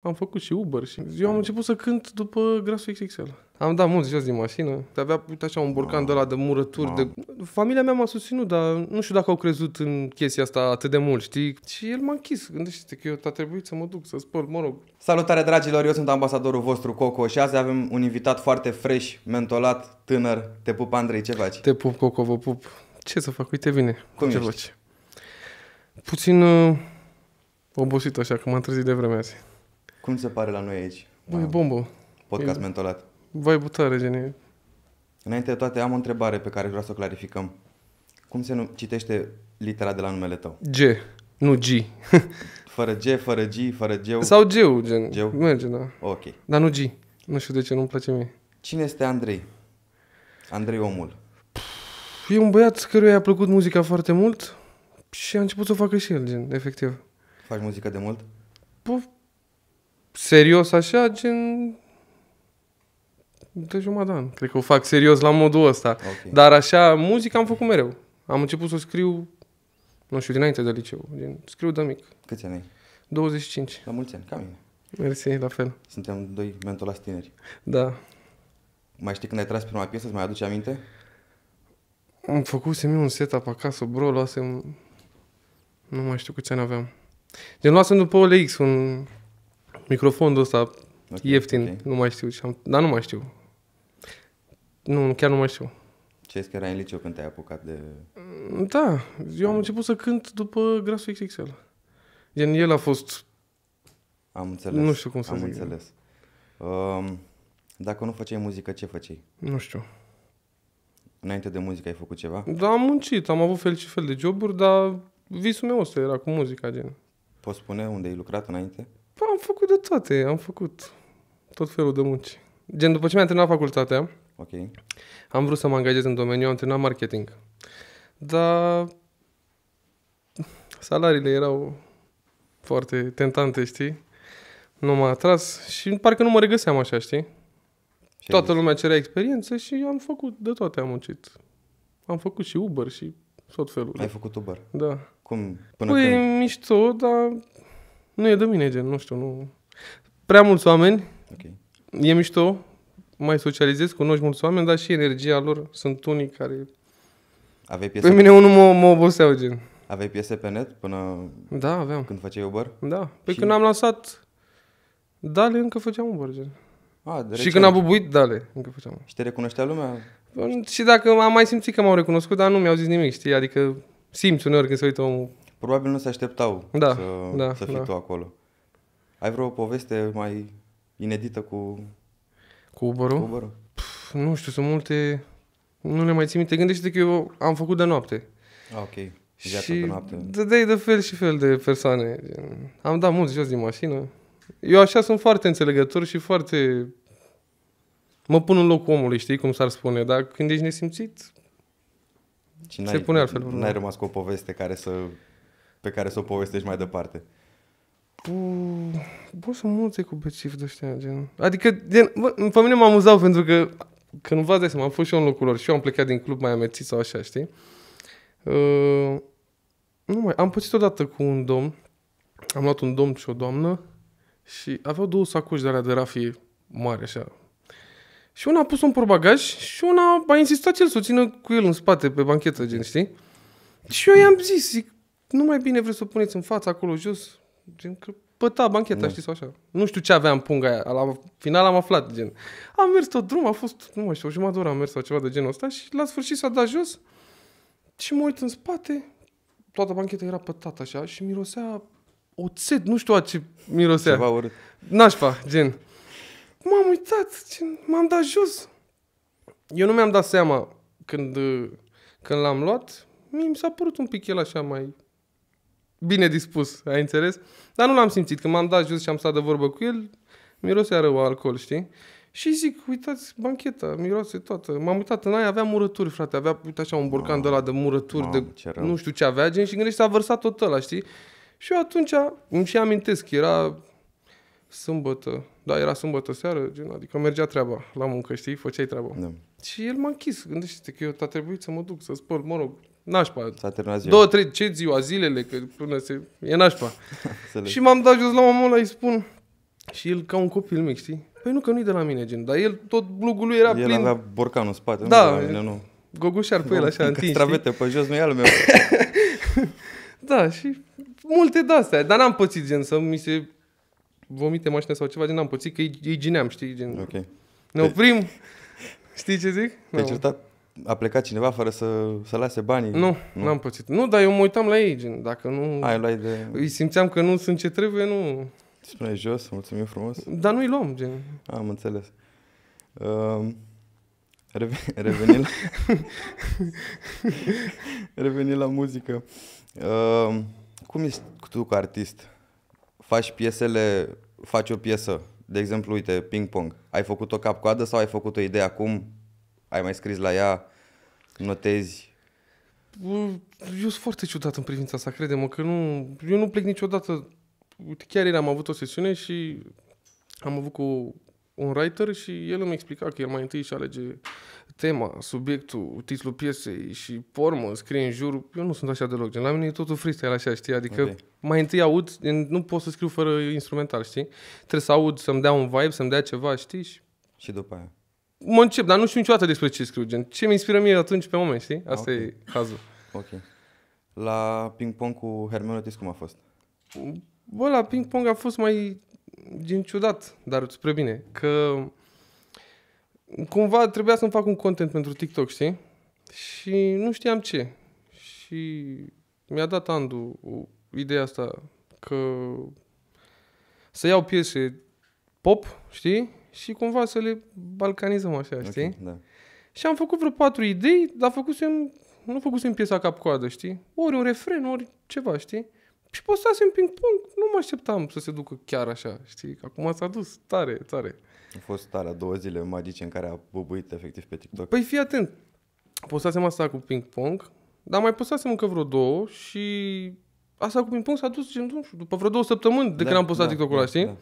Am făcut și Uber și eu am da. început să cânt după grasul XXL. Am dat mult jos din mașină. Avea, uite așa, un borcan ah, de la de murături. De... Familia mea m-a susținut, dar nu știu dacă au crezut în chestia asta atât de mult, știi? Și el m-a închis. Gândește-te că eu a trebuit să mă duc, să spăl, mă rog. Salutare, dragilor! Eu sunt ambasadorul vostru, Coco, și azi avem un invitat foarte fresh, mentolat, tânăr. Te pup, Andrei, ce faci? Te pup, Coco, vă pup. Ce să fac? Uite bine. Cum ce faci? Puțin uh, obosit așa, că m-am trezit de vreme azi. Cum se pare la noi aici? Băi, bombă. Podcast e... Păi, mentolat. Vai butare, genie. Înainte de toate, am o întrebare pe care vreau să o clarificăm. Cum se citește litera de la numele tău? G, nu G. fără G, fără G, fără G. Sau G, gen. G. Merge, da. Ok. Dar nu G. Nu știu de ce, nu-mi place mie. Cine este Andrei? Andrei Omul. E un băiat căruia i-a plăcut muzica foarte mult și a început să o facă și el, gen, efectiv. Faci muzică de mult? P- serios așa, gen de jumătate an. Cred că o fac serios la modul ăsta. Okay. Dar așa, muzica am făcut mereu. Am început să scriu, nu știu, dinainte de liceu. Din, scriu de mic. Câți ani ai? 25. La mulți ani, ca mine. Mersi, la fel. Suntem doi mentolați tineri. Da. Mai știi când ai tras prima piesă, îți mai aduce aminte? Am făcut semi un setup acasă, bro, luasem... Nu mai știu câți ani aveam. Deci luasem după OLX un microfonul ăsta okay, ieftin, okay. nu mai știu am... Dar nu mai știu. Nu, chiar nu mai știu. Ce că erai în liceu când te-ai apucat de... Mm, da, eu am început să cânt după Grasul XXL. Gen, el a fost... Am înțeles. Nu știu cum să am zic. Am înțeles. Um, dacă nu făceai muzică, ce făceai? Nu știu. Înainte de muzică ai făcut ceva? Da, am muncit, am avut fel și fel de joburi, dar visul meu ăsta era cu muzica, gen. Poți spune unde ai lucrat înainte? Bă, păi, am făcut de toate, am făcut tot felul de munci. Gen, după ce mi-am terminat facultatea, okay. am vrut să mă angajez în domeniu, am terminat marketing. Dar salariile erau foarte tentante, știi? Nu m-a atras și parcă nu mă regăseam așa, știi? Ce Toată lumea cerea experiență și am făcut de toate, am muncit. Am făcut și Uber și tot felul. Ai făcut Uber? Da. Cum? Până păi, când? mișto, dar nu e de mine, gen, nu știu, nu... Prea mulți oameni, okay. e mișto, mai socializez, cunoști mulți oameni, dar și energia lor, sunt unii care... Aveai piese pe mine unul mă, mă oboseau, gen. Aveai piese pe net până da, aveam. când făceai Uber? Da, pe păi și... când am lansat Dale, încă făceam Uber, gen. A, de și când am bubuit Dale, încă făceam. Și te recunoștea lumea? Și dacă am mai simțit că m-au recunoscut, dar nu mi-au zis nimic, știi? Adică simți uneori când se uită omul probabil nu se așteptau da, să, da, să fii da. tu acolo. Ai vreo poveste mai inedită cu... Cu uber nu știu, sunt multe... Nu le mai țin minte. Gândește-te că eu am făcut de noapte. Ah, ok. Viața deci și de noapte. dădeai de fel și fel de persoane. Am dat mult jos din mașină. Eu așa sunt foarte înțelegător și foarte... Mă pun în locul omului, știi cum s-ar spune, dar când ești nesimțit, și se pune altfel. N-ai rămas cu o poveste care să pe care să o povestești mai departe? Bă, sunt multe cu bețivi de ăștia, gen... Adică, gen, bă, pe mine mă amuzau pentru că când v-ați dat seama, am fost și eu în locul lor și eu am plecat din club mai amețit sau așa, știi? Uh, nu mai, am pățit odată cu un domn, am luat un domn și o doamnă și aveau două sacoși de alea de rafie mari, așa. Și una a pus un porbagaj și una a insistat el să o țină cu el în spate, pe banchetă, gen, știi? Și eu i-am zis, zic, nu mai bine vreți să o puneți în față, acolo jos, gen că păta bancheta, mm. Da. știi, sau așa. Nu știu ce avea în punga aia, la final am aflat, gen. Am mers tot drum, a fost, nu mai știu, o jumătate oră am mers sau ceva de genul ăsta și la sfârșit s-a dat jos și mă uit în spate, toată bancheta era pătată așa și mirosea oțet, nu știu a ce mirosea. Ceva urât. Nașpa, gen. M-am uitat, gen, m-am dat jos. Eu nu mi-am dat seama când, când l-am luat, mi s-a părut un pic el așa mai bine dispus, ai înțeles? Dar nu l-am simțit. că m-am dat jos și am stat de vorbă cu el, mirosea rău alcool, știi? Și zic, uitați, bancheta, miroase toată. M-am uitat în aia, avea murături, frate. Avea, uite așa, un borcan wow. de la de murături, wow, de nu știu ce avea, gen, și gândești, s-a vărsat tot ăla, știi? Și eu atunci îmi și amintesc, era sâmbătă, da, era sâmbătă seară, gen, adică mergea treaba la muncă, știi, făceai treaba. Da. Și el m-a închis, gândește-te că eu a trebuit să mă duc, să spăl, mă rog, nașpa. S-a terminat ziua. Două, trei, ce ziua, zilele, că până se... E nașpa. și m-am dat jos la mamă, ăla, îi spun... Și el ca un copil mic, știi? Păi nu, că nu-i de la mine, gen. Dar el, tot blugul lui era el plin... El avea borcanul în spate, da, nu de la mine, nu. Gogușar pe el, așa, întins, Travete pe jos, nu e al meu. da, și multe de-astea. Dar n-am pățit, gen, să mi se vomite mașina sau ceva, gen, n-am pățit, că ei, gineam, știi, gen. Ok. Ne oprim, știi ce zic? Te-ai certat a plecat cineva fără să, să lase banii? Nu, nu, n-am pățit. Nu, dar eu mă uitam la ei, gen, dacă nu... Ai, luai de... Îi simțeam că nu sunt ce trebuie, nu... Spune jos, mulțumim frumos. Dar nu-i luăm, gen. Am înțeles. Um, ehm, reven- reveni la... reveni la muzică. Um, cum ești tu ca artist? Faci piesele, faci o piesă, de exemplu, uite, ping-pong. Ai făcut-o cap-coadă sau ai făcut o idee acum ai mai scris la ea, notezi? Mm, eu sunt foarte ciudat în privința asta, crede-mă, că nu, eu nu plec niciodată. Uite, chiar ieri am avut o sesiune și am avut cu un writer și el îmi explica că el mai întâi își alege tema, subiectul, titlul piesei și formă, scrie în jur. Eu nu sunt așa deloc, gen, la mine e totul freestyle așa, știi? Adică okay. mai întâi aud, nu pot să scriu fără instrumental, știi? Trebuie să aud, să-mi dea un vibe, să-mi dea ceva, știi? Și după aia mă încep, dar nu știu niciodată despre ce scriu, gen. Ce mi inspiră mie atunci pe moment, știi? Asta okay. e cazul. Ok. La ping-pong cu Hermiotis cum a fost? Bă, la ping-pong a fost mai gen ciudat, dar spre bine. Că cumva trebuia să-mi fac un content pentru TikTok, știi? Și nu știam ce. Și mi-a dat Andu ideea asta că să iau piese pop, știi? și cumva să le balcanizăm așa, okay, știi? Da. Și am făcut vreo patru idei, dar făcusem, nu făcusem piesa cap-coadă, știi? Ori un refren, ori ceva, știi? Și postasem ping-pong, nu mă așteptam să se ducă chiar așa, știi? Acum s-a dus tare, tare. A fost tare două zile magice în care a bubuit efectiv pe TikTok. Păi fii atent, postasem asta cu ping-pong, dar mai postasem încă vreo două și asta cu ping-pong s-a dus, nu știu, după vreo două săptămâni de da, când am postat da, TikTok-ul ăla, da, știi? Da, da.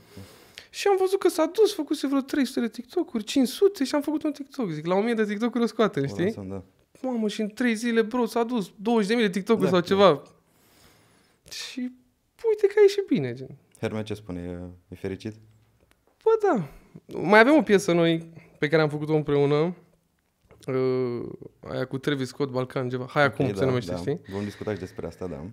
Și am văzut că s-a dus, făcuse vreo 300 de TikTok-uri, 500 și am făcut un TikTok. Zic, la 1000 de TikTok-uri o o, știi? da. Mamă, și în 3 zile, bro, s-a dus 20.000 de TikTok-uri da, sau da. ceva. Da. Și uite că a ieșit bine, gen. Herme, ce spune? E, e fericit? Bă, da. Mai avem o piesă noi pe care am făcut-o împreună. Uh, aia cu Travis Scott, Balcan, ceva. Hai acum, okay, cum da, se numește, da. știi? Vom discuta și despre asta, da.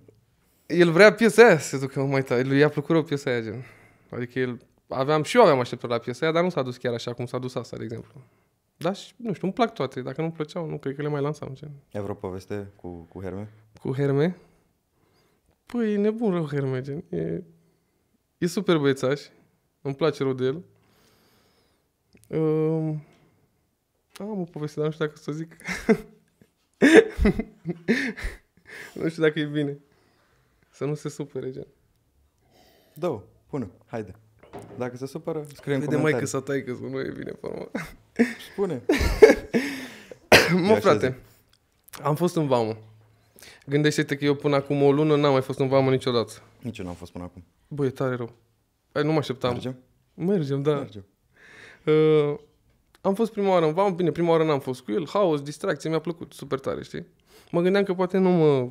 El vrea piesa aia să ducă mai tare. Lui i-a plăcut o piesa aia, gen. Adică el aveam și eu aveam așteptări la piesa aia, dar nu s-a dus chiar așa cum s-a dus asta, de exemplu. Da, și, nu știu, îmi plac toate. Dacă nu-mi plăceau, nu cred că le mai lansam. Ce? E vreo poveste cu, cu Herme? Cu Herme? Păi, e nebun rău Herme, gen. E, e super băiețaș. Îmi place rău de el. Um, am o poveste, dar nu știu dacă să zic. nu știu dacă e bine. Să nu se supere, gen. Două, pune, haide. Dacă se supără, scrie Vede în comentarii. mai că să tai că nu e bine urmă. Spune. mă, frate, am fost în vamă. Gândește-te că eu până acum o lună n-am mai fost în vamă niciodată. Nici eu n-am fost până acum. Băi, e tare rău. Ai, nu mă așteptam. Mergem? Mergem, da. Mergem. Uh, am fost prima oară în vamă, bine, prima oară n-am fost cu el, haos, distracție, mi-a plăcut super tare, știi? Mă gândeam că poate nu mă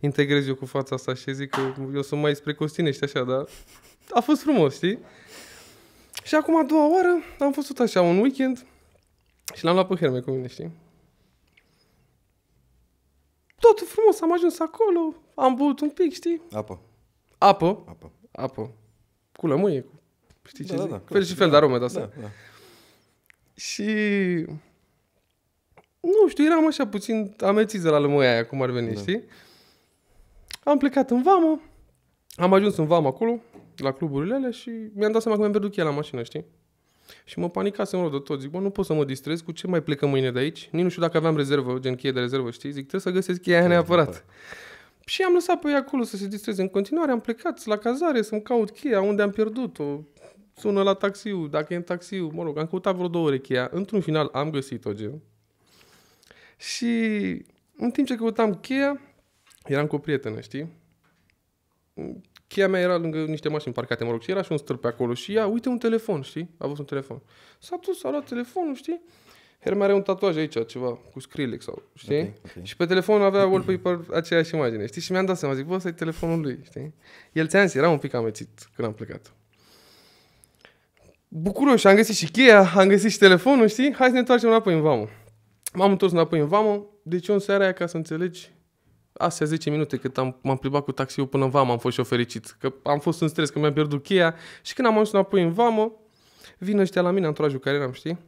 integrez eu cu fața asta și zic că eu sunt mai spre Costinești așa, dar a fost frumos, știi? Și acum a doua oară am fost tot așa, un weekend și l-am luat pe Herme cu mine, știi? Tot frumos, am ajuns acolo, am băut un pic, știi? Apă. Apă. Apă. Apă. Cu lămâie, cu... Știi da, ce da, zic? Da, fel și fel da, de arome de astea. Da, da. Și... Nu știu, eram așa puțin amețit de la lămâia aia, cum ar veni, da. știi? Am plecat în vamă, am ajuns în vamă acolo, la cluburile alea și mi-am dat seama că mi-am pierdut cheia la mașină, știi? Și mă panicasem rău de tot. Zic, bă, nu pot să mă distrez, cu ce mai plecăm mâine de aici? Nici nu știu dacă aveam rezervă, gen cheie de rezervă, știi? Zic, trebuie să găsesc cheia aia neapărat. Și am lăsat pe ei acolo să se distreze în continuare. Am plecat la cazare să-mi caut cheia, unde am pierdut-o. Sună la taxiu, dacă e în taxiu, mă rog, am căutat vreo două ore cheia. Într-un final am găsit-o, gen. Și în timp ce căutam cheia, eram cu o prietenă, știi? cheia mea era lângă niște mașini parcate, mă rog, și era și un stâlp pe acolo și ea, uite un telefon, știi? A văzut un telefon. S-a dus, a luat telefonul, știi? Hermes are un tatuaj aici, ceva, cu Skrillex sau, știi? Okay, okay. Și pe telefon avea wallpaper aceeași imagine, știi? Și mi-am dat seama, zic, bă, ăsta e telefonul lui, știi? El ți-a era un pic amețit când am plecat. Bucuros, am găsit și cheia, am găsit și telefonul, știi? Hai să ne întoarcem înapoi în vamă. M-am întors înapoi în vamă, deci eu în seara aia, ca să înțelegi, astea 10 minute cât am, m-am plimbat cu taxiul până în vamă am fost și eu fericit. Că am fost în stres, că mi-am pierdut cheia și când am ajuns înapoi în vamă, vin ăștia la mine, anturajul care eram, știi?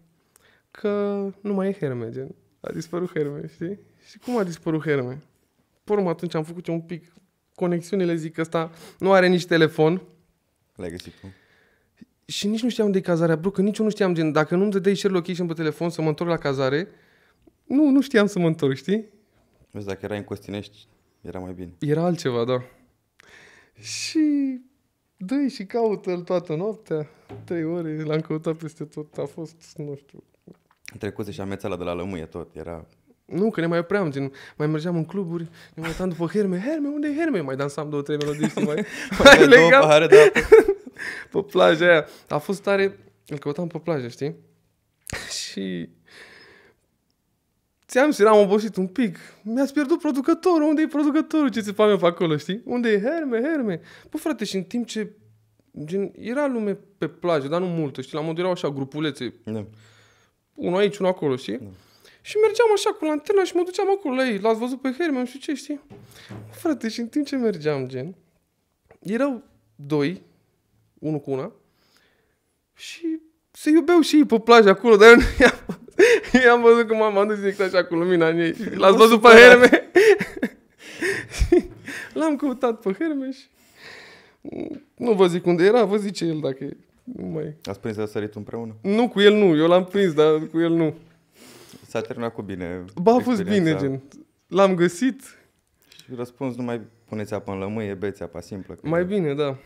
Că nu mai e Herme, gen. A dispărut Herme, știi? Și cum a dispărut Herme? Pormă atunci am făcut un pic conexiunile, zic că ăsta nu are nici telefon. L-ai găsit cum? Și nici nu știam de cazarea Bro, că nici eu nu știam, gen, dacă nu-mi dădeai share location pe telefon să mă întorc la cazare, nu, nu știam să mă întorc, știi? Vezi, dacă era în Costinești, era mai bine. Era altceva, da. Și dă și caută-l toată noaptea, trei ore, l-am căutat peste tot, a fost, nu știu... Trecuse și amețeala de la lămâie tot, era... Nu, că ne mai opream, gen, mai mergeam în cluburi, ne mai uitam după Herme, Herme, unde e Herme? Mai dansam două, trei melodii și mai, mai, legam două pahare, da. pe plaja aia. A fost tare, îl căutam pe plajă, știi? și Ți-am și am obosit un pic. Mi-ați pierdut producătorul. Unde e producătorul? Ce fac eu pe acolo, știi? Unde e Herme, Herme? Păi frate, și în timp ce... Gen, era lume pe plajă, dar nu multă, știi? La modul erau așa grupulețe. Da. Unul aici, unul acolo, știi? Da. Și mergeam așa cu lanterna și mă duceam acolo la ei. L-ați văzut pe Herme, nu știu ce, știi? Bă, frate, și în timp ce mergeam, gen, erau doi, unul cu una, și se iubeau și ei pe plajă acolo, dar eu nu i-am Eu am văzut cum am adus zic așa cu lumina în ei. L-ați văzut pe Herme? L-am căutat pe Herme și... Nu vă zic unde era, vă zice el dacă e. Nu mai... Ați prins sărit împreună? Nu, cu el nu. Eu l-am prins, dar cu el nu. S-a terminat cu bine. Ba, a fost bine, gen. L-am găsit. Și răspuns, nu mai puneți apă în lămâie, beți apa simplă. Mai e... bine, da.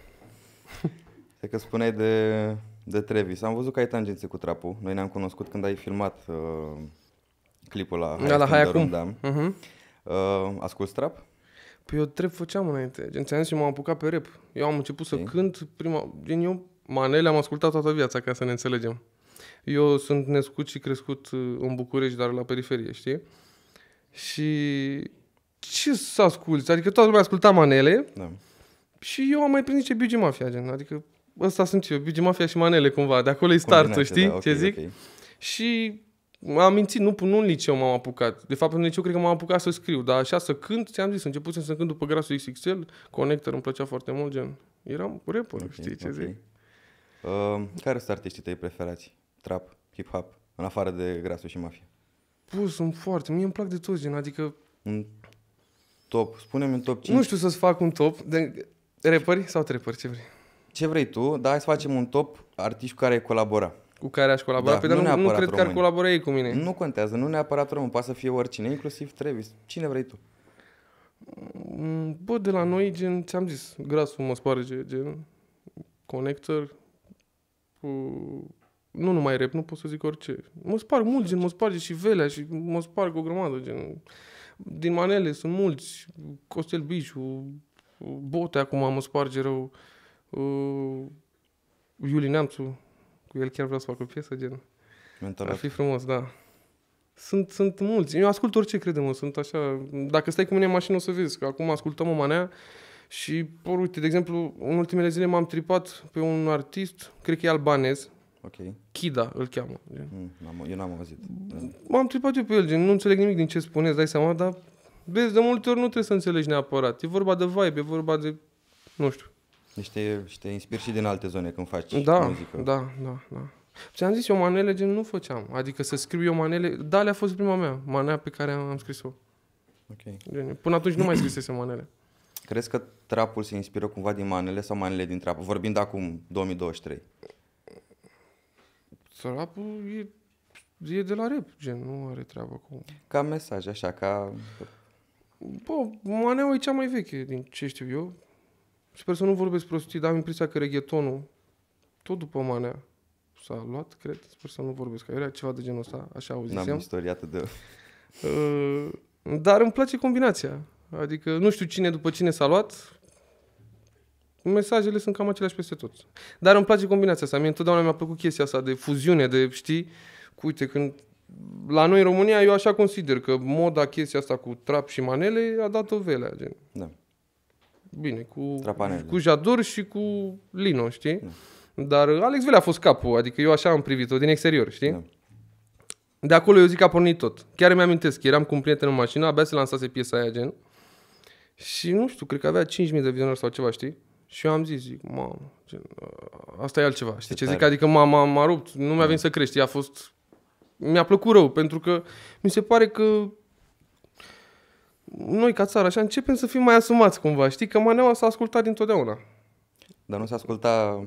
Cred că spuneai de de Travis. Am văzut că ai tangențe cu trapul. Noi ne-am cunoscut când ai filmat uh, clipul la Hai, da, la Hai acum. Dam. Uh-huh. Uh, trap? Păi eu trap făceam înainte. Gen, ți-am zis, și m-am apucat pe rep. Eu am început să cânt prima... Gen, eu manele am ascultat toată viața, ca să ne înțelegem. Eu sunt născut și crescut uh, în București, dar la periferie, știi? Și ce să asculti? Adică toată lumea asculta manele da. și eu am mai prins niște Biugi Mafia, gen. Adică ăsta sunt eu, Bigi Mafia și Manele cumva, de acolo e startul, știi da, okay, ce zic? Okay. Și am mințit, nu, nu în liceu m-am apucat. De fapt, în liceu cred că m-am apucat să scriu, dar așa să cânt, ți-am zis, început să cânt după grasul XXL, Connector îmi plăcea foarte mult, gen, eram rapper, okay, știi ce okay. zic? Uh, care sunt artiștii tăi preferați? Trap, hip-hop, în afară de grasul și mafia? Pus, sunt foarte, mie îmi plac de toți, gen, adică... Un top, spune-mi un top 5. Nu știu să-ți fac un top, de repări sau trepări, ce vrei ce vrei tu, Da, hai să facem un top artiști cu care ai colabora. Cu care aș colabora, da, pe păi, dar nu, nu, nu cred că ar colabora ei cu mine. Nu contează, nu neapărat român, poate să fie oricine, inclusiv Travis. Cine vrei tu? Mm, bă, de la noi, gen, ți-am zis, grasul mă sparge, gen, connector. cu... nu numai rep, nu pot să zic orice. Mă sparg mult, gen, mă sparge și velea și mă sparg o grămadă, gen. Din manele sunt mulți, Costel Biciu, Bote acum mă sparge rău. Uh, uh, Iuli Neamțu, cu el chiar vreau să fac o piesă, gen. Mentalat. Ar fi frumos, da. Sunt, sunt mulți. Eu ascult orice, credem, sunt așa. Dacă stai cu mine în mașină o să vezi, că acum ascultăm o manea și, por, uite, de exemplu, în ultimele zile m-am tripat pe un artist, cred că e albanez, Ok. Kida îl cheamă. Gen. Mm, eu n-am auzit. M-am tripat eu pe el, gen, nu înțeleg nimic din ce spuneți, dai seama, dar vezi, de multe ori nu trebuie să înțelegi neapărat. E vorba de vibe, e vorba de, nu știu, deci te, te inspiri și din alte zone când faci da, muzică. Da, da, da. Și am zis, eu manele gen nu făceam. Adică să scriu eu manele... Da, le a fost prima mea, manea pe care am scris-o. Ok. Gen, până atunci nu mai scrisese manele. Crezi că trapul se inspiră cumva din manele sau manele din trap? Vorbind acum, 2023. Trapul e, e de la rep gen, nu are treabă cu... Ca mesaj, așa, ca... Bă, maneaua e cea mai veche din ce știu eu. Sper să nu vorbesc prostii, dar am impresia că reghetonul, tot după manea, s-a luat, cred, sper să nu vorbesc era ceva de genul ăsta, așa auzisem. N-am istorie atât de... Uh, dar îmi place combinația. Adică nu știu cine după cine s-a luat, mesajele sunt cam aceleași peste tot. Dar îmi place combinația asta. Mie întotdeauna mi-a plăcut chestia asta de fuziune, de, știi, cu, uite, când la noi în România eu așa consider că moda chestia asta cu trap și manele a dat o velea, gen. Da bine, cu, cu Jador și cu Lino, știi? Da. Dar Alex Vele a fost capul, adică eu așa am privit-o din exterior, știi? Da. De acolo eu zic că a pornit tot. Chiar îmi amintesc, eram cu un prieten în mașină, abia se lansase piesa aia gen. Și nu știu, cred că avea 5.000 de vizionări sau ceva, știi? Și eu am zis, zic, mamă, gen, asta e altceva. Știi ce, ce zic? Adică m-a, m-a, m-a rupt, nu mi-a da. venit să crești. A fost... Mi-a plăcut rău, pentru că mi se pare că noi ca țară așa începem să fim mai asumați cumva, știi? Că maneaua s-a ascultat dintotdeauna. Dar nu s-a ascultat.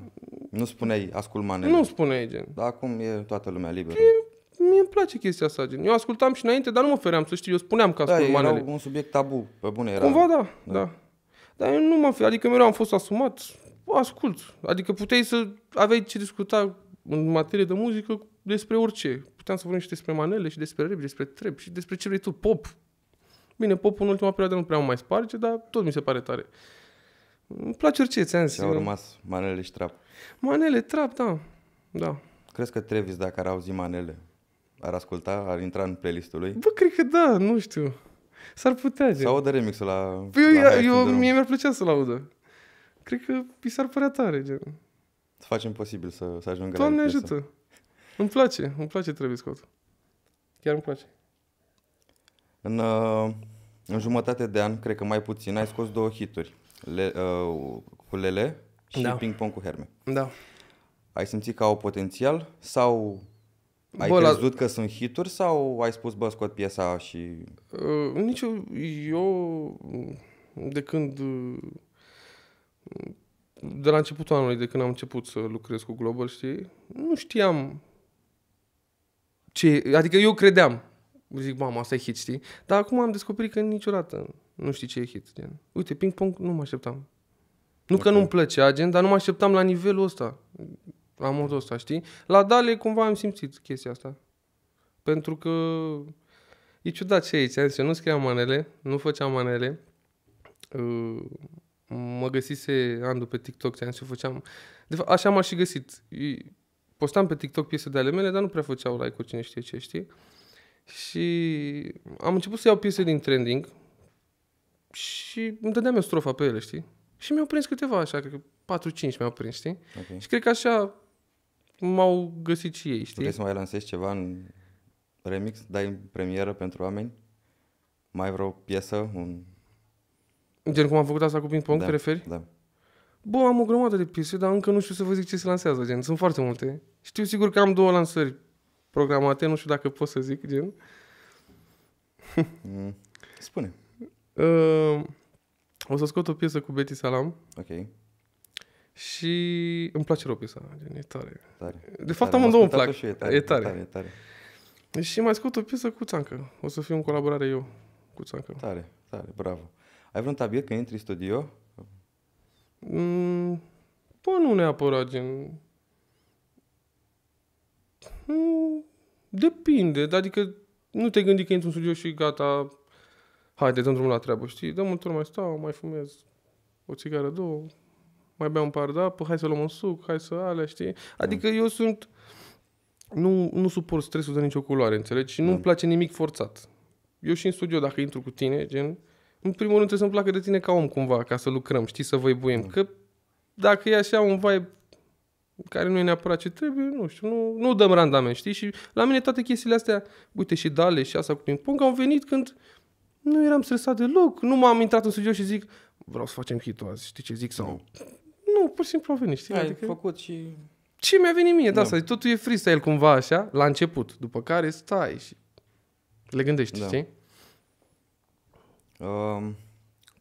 nu spuneai ascult manele. Nu spuneai gen. Dar acum e toată lumea liberă. E, păi, mie îmi place chestia asta, gen. Eu ascultam și înainte, dar nu mă feream să știu, eu spuneam că ascult da, manele. Da, un subiect tabu, pe bune era. Cumva da, da. da. Dar eu nu m-am fi, adică mereu am fost asumat, ascult. Adică puteai să aveai ce discuta în materie de muzică despre orice. Puteam să vorbim și despre manele, și despre rap, despre trep, și despre ce vrei tu, pop, Bine, popul în ultima perioadă nu prea mai sparge, dar tot mi se pare tare. Îmi place orice, ți-am zis. Au rămas manele și trap. Manele, trap, da. da. Crezi că Travis, dacă ar auzi manele, ar asculta, ar intra în playlistul lui? Bă, cred că da, nu știu. S-ar putea. să audă remixul la... Păi la eu, eu, mie mi-ar plăcea să-l audă. Cred că i s-ar părea tare, gen. Să facem posibil să, să ajungă Doamne la ajută. Îmi place, îmi place Travis Scott. Chiar îmi place. În, uh, în jumătate de an, cred că mai puțin, ai scos două hituri. Le, uh, cu Lele și da. ping-pong cu Herme. Da. Ai simțit că au potențial sau ai bă, crezut la... că sunt hituri sau ai spus, bă, scot piesa și... Uh, nici eu, eu, de când, uh, de la începutul anului, de când am început să lucrez cu Global, știi, nu știam ce, adică eu credeam zic, mamă, asta e hit, știi? Dar acum am descoperit că niciodată nu știi ce e hit. Gen. Uite, ping-pong nu mă așteptam. Nu okay. că nu-mi place agent, dar nu mă așteptam la nivelul ăsta, la modul ăsta, știi? La Dale cumva am simțit chestia asta. Pentru că e ciudat ce aici, adică nu scriam manele, nu făceam manele. Mă găsise Andu pe TikTok, ți-am făceam... De fapt, așa m-aș și găsit. Postam pe TikTok piese de ale mele, dar nu prea făceau like-uri cine știe ce, știi? Și am început să iau piese din trending și îmi dădeam eu strofa pe ele, știi? Și mi-au prins câteva așa, cred că 4-5 mi-au prins, știi? Okay. Și cred că așa m-au găsit și ei, știi? Vrei să mai lansezi ceva în remix? Dai în premieră pentru oameni? Mai vreo piesă? Un... Gen cum am făcut asta cu Ping Pong, da, te referi? Da. Bă, am o grămadă de piese, dar încă nu știu să vă zic ce se lansează, gen. Sunt foarte multe. Știu sigur că am două lansări programate, nu știu dacă pot să zic, gen. Mm. Spune. Uh, o să scot o piesă cu Betty Salam. Ok. Și îmi place rău piesa, gen, e tare. tare. De fapt, tare. amândouă îmi plac. Și e, tare, e, tare. e tare. E tare. Și mai scot o piesă cu Țancă. O să fiu în colaborare eu cu Țancă. Tare, tare, bravo. Ai vreun tabiet când intri în studio? Mm, Păi nu neapărat, gen... Depinde, adică nu te gândi că intri în studio și gata, haide, dăm drumul la treabă, știi? Dăm un tur, mai stau, mai fumez o țigară, două, mai beau un par de apă, hai să luăm un suc, hai să alea, știi? Adică mm. eu sunt... Nu, nu suport stresul de nicio culoare, înțelegi? Și nu-mi mm. place nimic forțat. Eu și în studio, dacă intru cu tine, gen... În primul rând trebuie să-mi placă de tine ca om, cumva, ca să lucrăm, știi, să văibuim. Mm. Da. Că dacă e așa un vibe care nu e neapărat ce trebuie, nu știu, nu, nu dăm randament, știi? Și la mine toate chestiile astea, uite și dale și asta cu ping-pong, au venit când nu eram stresat deloc, nu m-am intrat în studio și zic, vreau să facem hit azi, știi ce zic? Sau, nu, pur și simplu au venit, știi? Ai adică... făcut și... Ce mi-a venit mie da, da. asta? Totul e freestyle cumva așa, la început, după care stai și le gândești, da. știi? Um,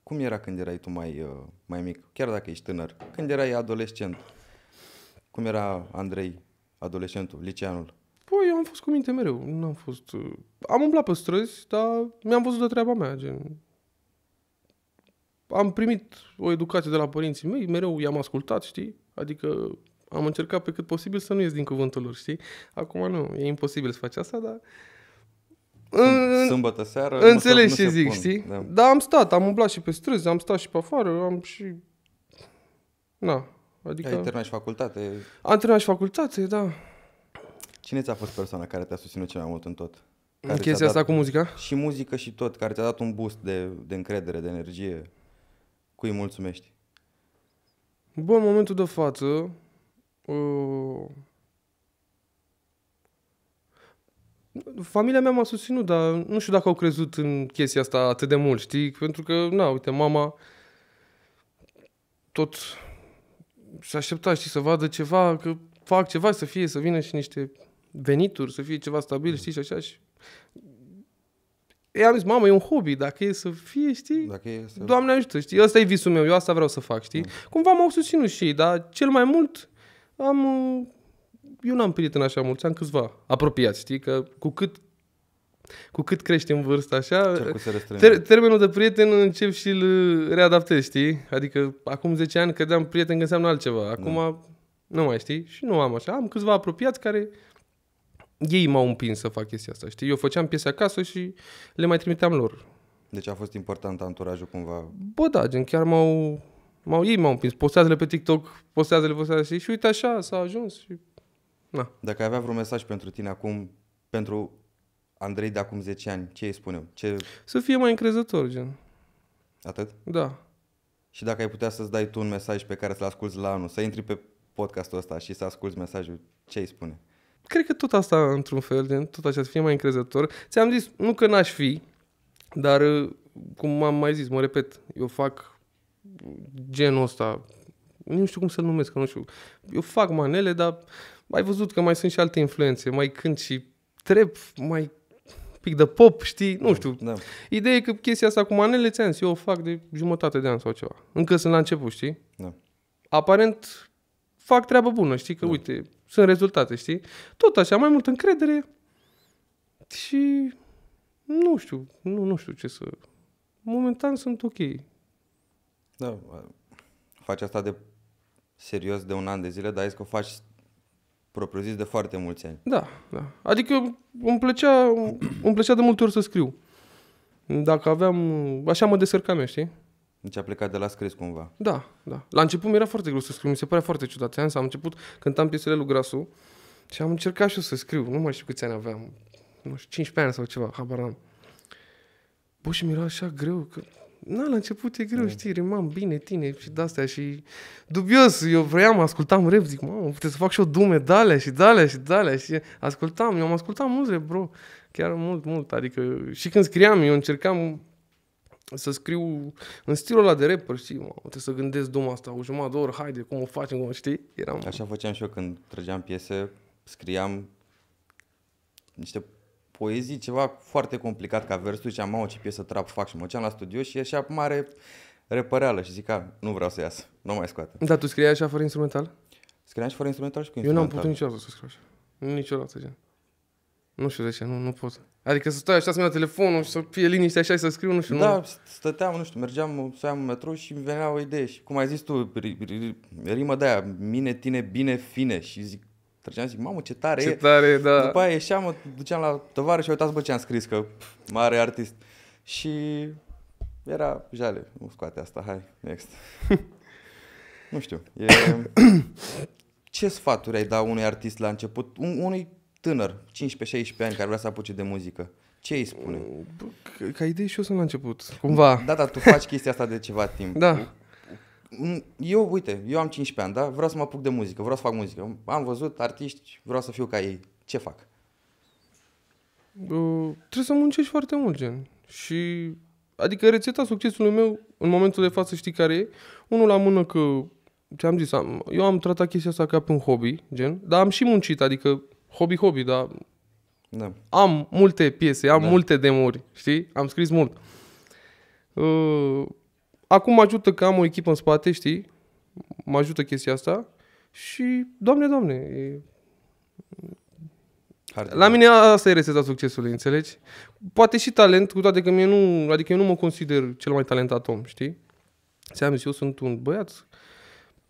cum era când erai tu mai, uh, mai mic? Chiar dacă ești tânăr, când erai adolescent? Cum era Andrei, adolescentul, liceanul? Păi, eu am fost cu minte mereu. Nu am fost... Uh, am umblat pe străzi, dar mi-am văzut de treaba mea, gen... Am primit o educație de la părinții mei, mereu i-am ascultat, știi? Adică am încercat pe cât posibil să nu ies din cuvântul lor, știi? Acum nu, e imposibil să faci asta, dar... În, Sâmbătă seară... Înțelegi ce zic, pun. știi? Da. Dar am stat, am umblat și pe străzi, am stat și pe afară, am și... Na, Adică... Ai terminat și facultate. Am terminat și facultate, da. Cine ți-a fost persoana care te-a susținut cel mai mult în tot? Care în chestia asta cu muzica? Și muzică și tot, care ți-a dat un boost de, de încredere, de energie. Cui îi mulțumești? Bă, în momentul de față... Uh... Familia mea m-a susținut, dar nu știu dacă au crezut în chestia asta atât de mult, știi? Pentru că, na, uite, mama tot și aștepta, știi, să vadă ceva, că fac ceva, să fie, să vină și niște venituri, să fie ceva stabil, știi, și așa. Și... I-am zis, mamă, e un hobby, dacă e să fie, știi, dacă e să... Doamne ajută, știi, ăsta e visul meu, eu asta vreau să fac, știi. Mm. Cumva m-au susținut și ei, dar cel mai mult am uh, eu n-am prieten așa mulți, am câțiva apropiați, știi, că cu cât cu cât crești în vârstă așa, ter- termenul de prieten încep și îl readaptezi, știi? Adică acum 10 ani credeam prieten că înseamnă altceva. Da. Acum da. nu mai știi și nu am așa. Am câțiva apropiați care ei m-au împins să fac chestia asta, știi? Eu făceam piese acasă și le mai trimiteam lor. Deci a fost important anturajul cumva? Bă, da, gen chiar m-au... m-au ei m-au împins. Postează-le pe TikTok, postează-le, postează-le și uite așa s-a ajuns și... Na. Dacă ai avea vreun mesaj pentru tine acum, pentru Andrei de acum 10 ani, ce îi spune? Ce... Să fie mai încrezător, gen. Atât? Da. Și dacă ai putea să-ți dai tu un mesaj pe care să-l asculți la anul, să intri pe podcastul ăsta și să asculți mesajul, ce îi spune? Cred că tot asta, într-un fel, gen, tot așa, să fie mai încrezător. Ți-am zis, nu că n-aș fi, dar, uh, cum am mai zis, mă repet, eu fac genul ăsta, nu știu cum să-l numesc, că nu știu. Eu fac manele, dar ai văzut că mai sunt și alte influențe, mai cânt și trep, mai pic de pop, știi? Nu da, știu. Da. Ideea e că chestia asta cu manele, ți eu o fac de jumătate de an sau ceva. Încă sunt la început, știi? Da. Aparent fac treabă bună, știi? Că da. uite, sunt rezultate, știi? Tot așa, mai mult încredere și nu știu, nu, nu știu ce să... Momentan sunt ok. Da, faci asta de serios de un an de zile, dar ai că o faci propriu-zis, de foarte mulți ani. Da, da. Adică îmi plăcea, îmi plăcea de multe ori să scriu. Dacă aveam... Așa mă descărcam eu, știi? Deci a plecat de la scris cumva. Da, da. La început mi era foarte greu să scriu, mi se părea foarte ciudat. Am, am început, cântam piesele lui Grasu și am încercat și eu să scriu. Nu mai știu câți ani aveam. Nu știu, 15 ani sau ceva, habar n-am. Bă, și mi era așa greu că Na, la început e greu, da. știi, Rămân bine, tine și de-astea și dubios, eu vreau, ascultam rap, zic, mamă, puteți să fac și o dume dale și dale și dale și ascultam, eu am ascultat mult rap, bro, chiar mult, mult, adică și când scriam, eu încercam să scriu în stilul ăla de rapper, știi, mă, trebuie să gândesc duma asta, o jumătate de oră, haide, cum o facem, cum, o știi? Eram... Așa făceam și eu când trăgeam piese, scriam niște poezii, ceva foarte complicat ca versuri și am o ce piesă trap fac și mă duceam la studio și așa mare repăreală și zic, nu vreau să iasă, nu mai scoate. Dar tu scriai așa fără instrumental? Scriam și fără instrumental și cu instrumental. Eu n-am putut niciodată să scriu așa. Niciodată, gen. Nu știu de ce, nu, nu pot. Adică să stai așa, să-mi iau telefonul și să fie liniște așa și să scriu, nu știu. Da, nu. stăteam, nu știu, mergeam, să iau metro și îmi venea o idee. Și cum ai zis tu, rimă de aia, mine, tine, bine, fine. Și zic, Trăgeam, zic, mamă, ce tare ce e. tare da. După aia ieșeam, mă duceam la tovară și uitați, bă, ce am scris, că mare artist. Și era jale, nu scoate asta, hai, next. nu știu, e... ce sfaturi ai da unui artist la început, un, unui tânăr, 15-16 ani, care vrea să apuce de muzică? Ce îi spune? Ca idei și eu sunt la început, cumva. Da, da, tu faci chestia asta de ceva timp. Da. Mm, eu, uite, eu am 15 ani, da? Vreau să mă apuc de muzică, vreau să fac muzică. Am văzut artiști, vreau să fiu ca ei. Ce fac? Uh, trebuie să muncești foarte mult, gen. Și, adică rețeta succesului meu, în momentul de față, știi care e? Unul la mână că, ți-am zis, am, eu am tratat chestia asta ca pe un hobby, gen, dar am și muncit, adică hobby-hobby, dar da. am multe piese, am da. multe demuri, știi? Am scris mult. Uh, Acum mă ajută că am o echipă în spate, știi? Mă ajută chestia asta. Și, doamne, doamne, e... La mine asta e rețeta succesului, înțelegi? Poate și talent, cu toate că mie nu, adică eu nu mă consider cel mai talentat om, știi? Ți-am zis, eu sunt un băiat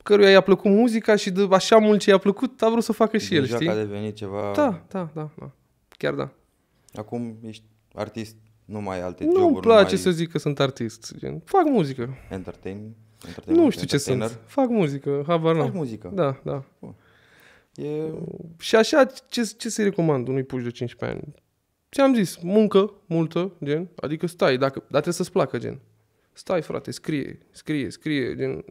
căruia i-a plăcut muzica și de așa mult ce i-a plăcut, a vrut să facă și Deja el, știi? Deja a devenit ceva... Da, da, da, da. Chiar da. Acum ești artist nu mai alte Nu-mi joburi. place mai... să zic că sunt artist. Gen. Fac muzică. Entertain. Nu știu ce sunt. Fac muzică, habar n-am. Fac muzică. Da, da. E... Și așa, ce, ce să-i recomand unui puș de 15 ani? Ce am zis, muncă multă, gen, adică stai, dacă, dar trebuie să-ți placă, gen. Stai, frate, scrie, scrie, scrie, gen,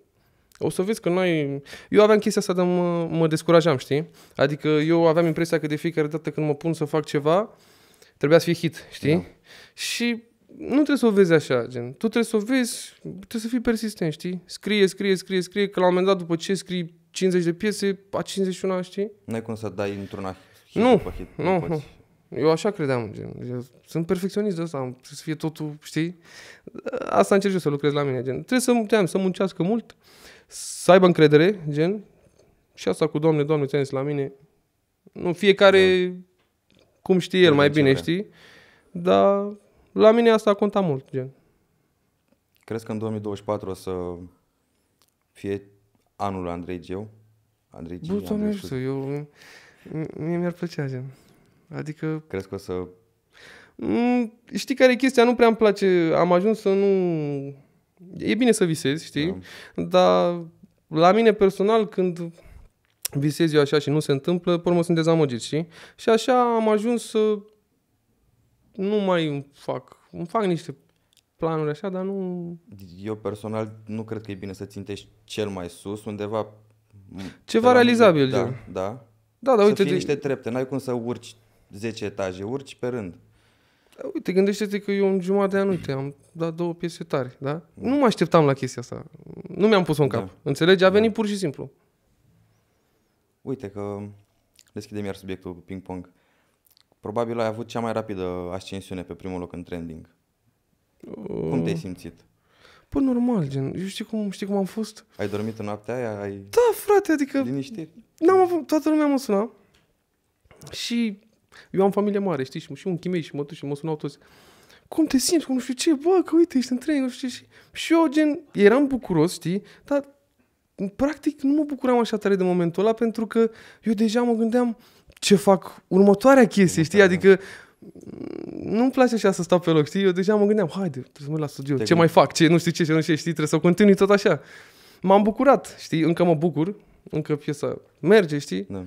o să vezi că noi, Eu aveam chestia asta, dar mă, mă descurajam, știi? Adică eu aveam impresia că de fiecare dată când mă pun să fac ceva, Trebuia să fie hit, știi? Da. Și nu trebuie să o vezi așa, gen. Tu trebuie să o vezi, trebuie să fii persistent, știi? Scrie, scrie, scrie, scrie, că la un moment dat după ce scrii 50 de piese, a 51 știi? Nu ai cum să dai într-una hit nu, după hit. Nu, nu, nu. Eu așa credeam, gen. Eu sunt perfecționist de asta, trebuie să fie totul, știi? Asta încerc eu să lucrez la mine, gen. Trebuie să, team, să muncească mult, să aibă încredere, gen. Și asta cu Doamne, Doamne, ți la mine. Nu, fiecare... Da cum știe el mai bine, știi? Dar la mine asta a contat mult, gen. Crezi că în 2024 o să fie anul Andrei Geu? Andrei Geu? Bă, doamne, Andrei eu... Mie mi-ar plăcea, gen. Adică... Crezi că o să... Mm, știi care e chestia? Nu prea îmi place. Am ajuns să nu... E bine să visezi, știi? Da. Dar la mine personal, când visez eu așa și nu se întâmplă, pe urmă sunt dezamăgit, și Și așa am ajuns să nu mai fac, îmi fac niște planuri așa, dar nu... Eu personal nu cred că e bine să țintești cel mai sus, undeva... Ceva realizabil, da, da. Da, dar uite... Să fii niște trepte, n-ai cum să urci 10 etaje, urci pe rând. Da, uite, gândește-te că eu în jumătate de an, uite, am dat două piese tari, da? da? Nu mă așteptam la chestia asta. Nu mi-am pus-o în cap. Da. Înțelegi? A venit da. pur și simplu uite că deschidem iar subiectul cu ping-pong. Probabil ai avut cea mai rapidă ascensiune pe primul loc în trending. Uh, cum te-ai simțit? Păi normal, gen, eu știi cum, știi cum am fost? Ai dormit în noaptea aia? Ai... Da, frate, adică... Liniștit? N-am avut, toată lumea mă suna și eu am familie mare, știi, și, și un chimei și mă și mă sunau toți. Cum te simți? Cum nu știu ce? Bă, că uite, ești în trending, nu știu ce. Și, și eu, gen, eram bucuros, știi, dar practic nu mă bucuram așa tare de momentul ăla pentru că eu deja mă gândeam ce fac următoarea chestie, știi? Adică mm, nu-mi place așa să stau pe loc, știi? Eu deja mă gândeam, haide, trebuie să mă la studio, ce mai fac, ce nu știu ce, ce nu știu, știi? Trebuie să continui tot așa. M-am bucurat, știi? Încă mă bucur, încă piesa merge, știi? Da.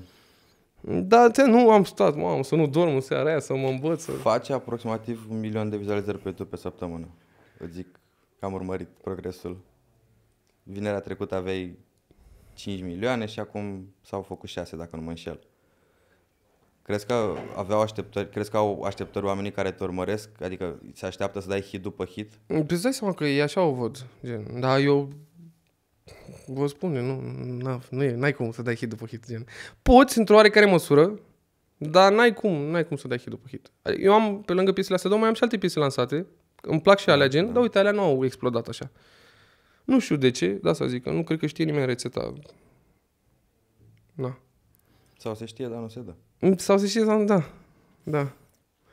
Dar te, nu am stat, mamă, să nu dorm în seara aia, să mă învăț. Să... Face aproximativ un milion de vizualizări pe YouTube pe săptămână. Îți zic că am urmărit progresul vinerea trecută aveai 5 milioane și acum s-au făcut 6, dacă nu mă înșel. Crezi că aveau așteptări, crezi că au așteptări oamenii care te urmăresc? Adică se așteaptă să dai hit după hit? Îți dai seama că e așa o văd, gen. Dar eu vă spun, nu, nu, nu e, n-ai cum să dai hit după hit, gen. Poți, într-o oarecare măsură, dar n-ai cum, n-ai cum să dai hit după hit. Adică eu am, pe lângă piesele astea două, mai am și alte piese lansate. Îmi plac și alea, gen, da. dar uite, alea nu au explodat așa. Nu știu de ce, da să zic, că nu cred că știe nimeni rețeta. Da. Sau se știe, dar nu se dă. Sau se știe, dar nu, da. Da.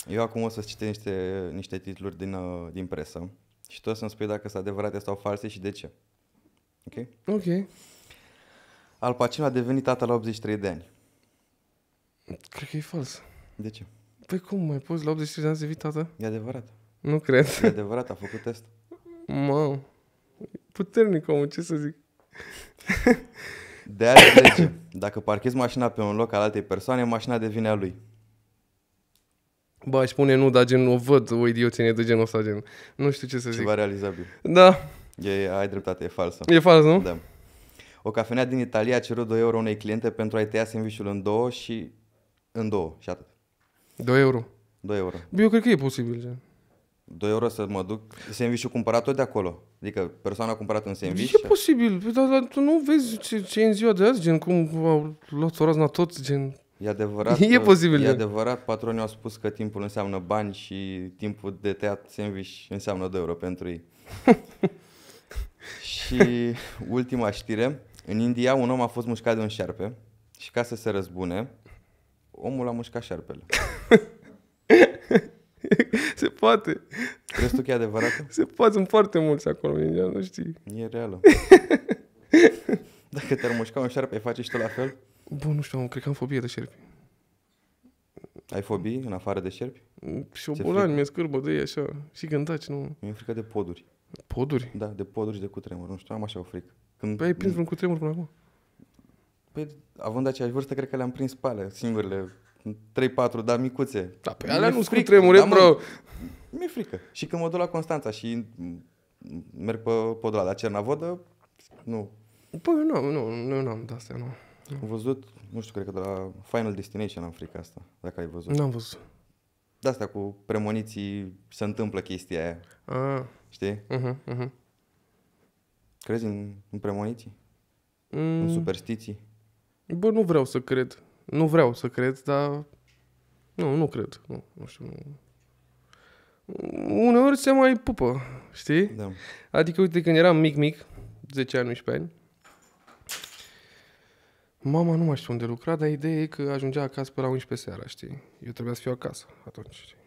Eu acum o să-ți citesc niște, niște titluri din, uh, din presă și tu o să-mi spui dacă sunt adevărate sau false și de ce. Ok? Ok. Al Pacino a devenit tată la 83 de ani. Cred că e fals. De ce? Păi cum mai poți la 83 de ani să devii tată? E adevărat. Nu cred. E adevărat, a făcut test. Mamă puternic omul, ce să zic. De aia plece. Dacă parchezi mașina pe un loc al altei persoane, mașina devine a lui. Ba, aș spune nu, dar gen o văd o idioție de genul ăsta, gen. Nu știu ce să Ceva zic. Ceva realizabil. Da. E, ai dreptate, e falsă. E fals, nu? Da. O cafenea din Italia a cerut 2 euro unei cliente pentru a-i tăia sandvișul în două și... În două și atât. 2 euro? 2 euro. Eu cred că e posibil, gen. 2 euro să mă duc sandwich-ul cumpărat tot de acolo. Adică persoana a cumpărat un sandwich. E posibil, păi, dar, dar tu nu vezi ce, ce e în ziua de azi, gen cum au luat o razna toți, gen... E adevărat, e posibil. E adevărat, patronii au spus că timpul înseamnă bani și timpul de tăiat sandwich înseamnă 2 euro pentru ei. și ultima știre, în India un om a fost mușcat de un șarpe și ca să se răzbune, omul a mușcat șarpele. Se poate. Crezi tu că e adevărat? Se poate, sunt foarte mulți acolo India, nu știi. E reală. Dacă te-ar mușca un șarpe, face și tu la fel? Bun, nu știu, cred că am fobie de șerpi. Ai fobii în afară de șerpi? Și o bolan, mi-e scârbă de ei așa. Și când nu. Mi-e frică de poduri. Poduri? Da, de poduri și de cutremur. Nu știu, am așa o frică. Când... Păi ai prins vreun cutremur până acum? Păi, având aceeași vârstă, cred că le-am prins pe alea, singurele 3-4, dar micuțe. Da, pe păi alea nu sunt tremure, da, bro. Mi-e frică. Și când mă duc la Constanța și merg pe podul la Cernavodă, nu. Păi nu, nu, nu, nu am de astea, nu. Am văzut, nu știu, cred că de la Final Destination am frica asta, dacă ai văzut. N-am văzut. De asta cu premoniții se întâmplă chestia aia. Ah. Știi? Uh-huh, uh-huh. Crezi în, în premoniții? Mm. În superstiții? Bă, nu vreau să cred. Nu vreau să cred, dar nu, nu cred. Nu, nu știu. Nu. Uneori se mai pupă, știi? Da. Adică, uite, când eram mic-mic, 10 ani, 11 ani, mama nu mai știu unde lucra, dar ideea e că ajungea acasă pe la 11 seara, știi? Eu trebuia să fiu acasă atunci, știi?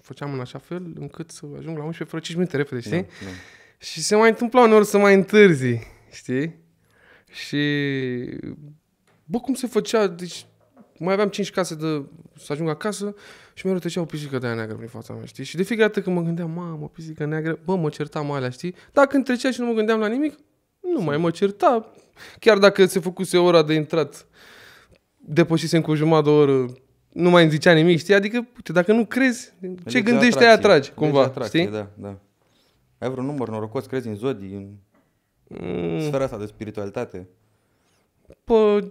făceam în așa fel încât să ajung la 11 fără 5 minute repede, știi? Da, da. Și se mai întâmpla uneori să mai întârzi, știi? Și Bă, cum se făcea? Deci, mai aveam 5 case de să ajung acasă și mi-a rătăcea o pisică de aia neagră prin fața mea, știi? Și de fiecare dată când mă gândeam, mamă, pisică neagră, bă, mă certam alea, știi? Dar când trecea și nu mă gândeam la nimic, nu mai mă certa. Chiar dacă se făcuse ora de intrat, depășisem cu jumătate de oră, nu mai îmi zicea nimic, știi? Adică, pute, dacă nu crezi, ce Legea deci gândești atracție. aia atragi, deci cumva, atracție, știi? Da, da. Ai vreun număr norocos, crezi în zodii, în mm. sfera asta de spiritualitate? Pă,